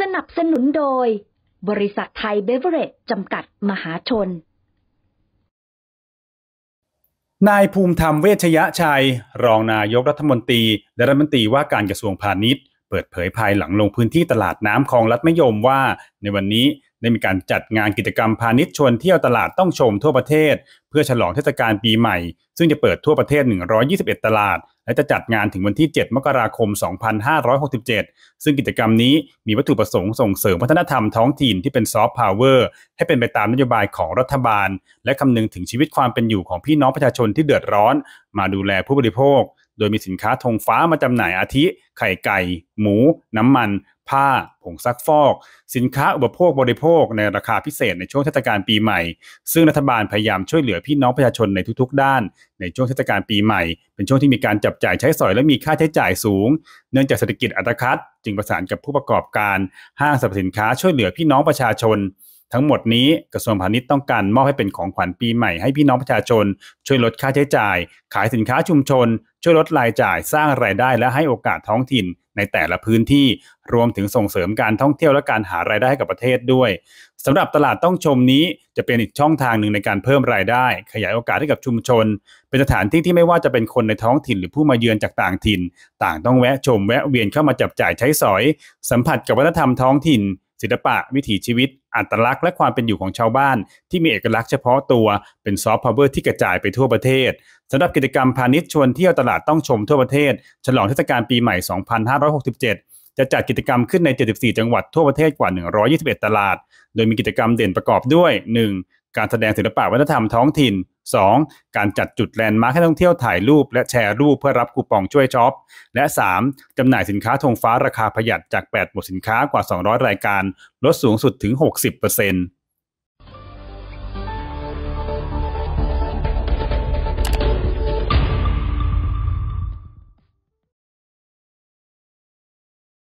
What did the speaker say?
สนับสนุนโดย บริษัทไทยเบเวอร์เรจจำกัดมหาชน นายภูมิธรรมเวชยชัย รองนายกรัฐมนตรี และรัฐมนตรีว่าการกระทรวงพาณิชย์ เปิดเผยภายหลังลงพื้นที่ตลาดน้ำคลองลัดม่ยมว่า ในวันนี้ได้มีการจัดงานกิจกรรมพาณิชย์ชวนเที่ยวตลาดต้องชมทั่วประเทศ เพื่อฉลองเทศกาลปีใหม่ ซึ่งจะเปิดทั่วประเทศ 121 ตลาดและจะจัดงานถึงวันที่7มกราคม 2567 ซึ่งกิจกรรมนี้มีวัตถุประสงค์ส่งเสริมวัฒนธรรมท้องถิ่นที่เป็นซอฟต์พาวเวอร์ให้เป็นไปตามนโยบายของรัฐบาล และคำนึงถึงชีวิตความเป็นอยู่ของพี่น้องประชาชนที่เดือดร้อน มาดูแลผู้บริโภค โดยมีสินค้าธงฟ้ามาจำหน่ายอาทิ ไข่ไก่ หมู น้ำมันผ้าผงซักฟอก สินค้าอุปโภคบริโภค ในราคาพิเศษในช่วงเทศกาลปีใหม่ ซึ่งรัฐบาลพยายามช่วยเหลือพี่น้องประชาชนในทุกๆ ด้าน ในช่วงเทศกาลปีใหม่เป็นช่วงที่มีการจับจ่ายใช้สอยและมีค่าใช้จ่ายสูงเนื่องจากเศรษฐกิจอัตคัดจึงประสานกับผู้ประกอบการ ห้างสรรพสินค้าช่วยเหลือพี่น้องประชาชน ทั้งหมดนี้กระทรวงพาณิชย์ต้องการมอบให้เป็นของขวัญปีใหม่ให้พี่น้องประชาชน ช่วยลดค่าใช้จ่าย ขายสินค้าชุมชน ช่วยลดรายจ่ายสร้างรายได้และให้โอกาสท้องถิ่นในแต่ละพื้นที่รวมถึงส่งเสริมการท่องเที่ยวและการหารายได้ให้กับประเทศด้วย สำหรับตลาดต้องชมนี้จะเป็นอีกช่องทางหนึ่งในการเพิ่มรายได้ ขยายโอกาสให้กับชุมชน เป็นสถานที่ที่ไม่ว่าจะเป็นคนในท้องถิ่น หรือผู้มาเยือนจากต่างถิ่น ต่างต้องแวะชม แวะเวียนเข้ามาจับจ่ายใช้สอย สัมผัสกับวัฒนธรรมท้องถิ่นศิลปะวิถีชีวิต อัตลักษณ์และความเป็นอยู่ของชาวบ้าน ที่มีเอกลักษณ์เฉพาะตัวเป็นซอฟต์พาวเวอร์ที่กระจายไปทั่วประเทศ สำหรับกิจกรรมพาณิชย์ชวนเที่ยวตลาดต้องชมทั่วประเทศ ฉลองเทศกาลปีใหม่ 2567 จะจัดกิจกรรมขึ้นใน 74 จังหวัดทั่วประเทศกว่า 121 ตลาด โดยมีกิจกรรมเด่นประกอบด้วย 1. การแสดงศิลปะวัฒนธรรมท้องถิ่น 2. การจัดจุดแลนด์มาร์คให้ท่องเที่ยวถ่ายรูปและแชร์รูปเพื่อรับคูปองช่วยช็อปและ 3. จำหน่ายสินค้าธงฟ้าราคาประหยัดจาก8หมวดสินค้ากว่า 200 รายการลดสูงสุดถึง 60%